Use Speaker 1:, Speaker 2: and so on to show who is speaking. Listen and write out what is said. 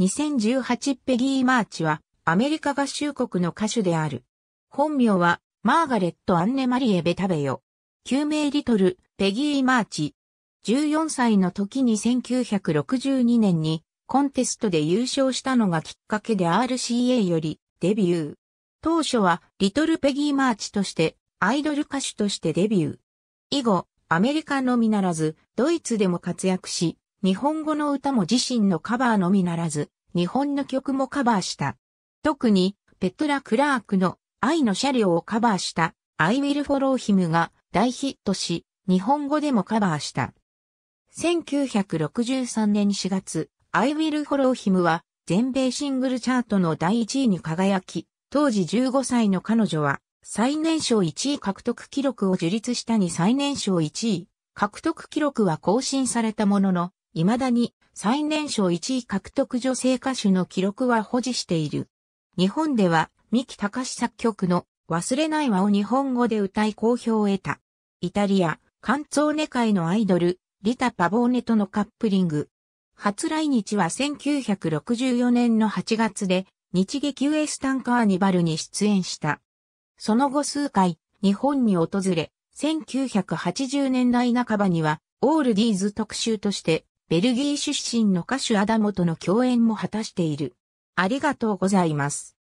Speaker 1: 2018ペギー・マーチはアメリカ合衆国の歌手である。本名はマーガレット・アンネ・マリエ・ベタベヨ。救命リトル、ペギー・マーチ。14歳の時に1962年にコンテストで優勝したのがきっかけで RCA よりデビュー。当初はリトル・ペギー・マーチとしてアイドル歌手としてデビュー。以後、アメリカのみならず、ドイツでも活躍し、日本語の歌も自身のカバーのみならず、日本の曲もカバーした。特に、ペトラ・クラークの愛の車両をカバーした I Will Follow Him が大ヒットし、日本語でもカバーした。1963年4月、I Will Follow Him は全米シングルチャートの第1位に輝き、当時15歳の彼女は最年少1位獲得記録を樹立したに最年少1位。獲得記録は更新されたものの、未だに最年少1位獲得女性歌手の記録は保持している。日本では、三木隆作曲の忘れないわを日本語で歌い好評を得た。イタリア、カンツォーネ界のアイドル、リタ・パボーネとのカップリング。初来日は1964年の8月で、日劇ウエスタンカーニバルに出演した。その後数回、日本に訪れ、1980年代半ばには、オールディーズ特集として、ベルギー出身の歌手アダモとの共演も果たしている。ありがとうございます。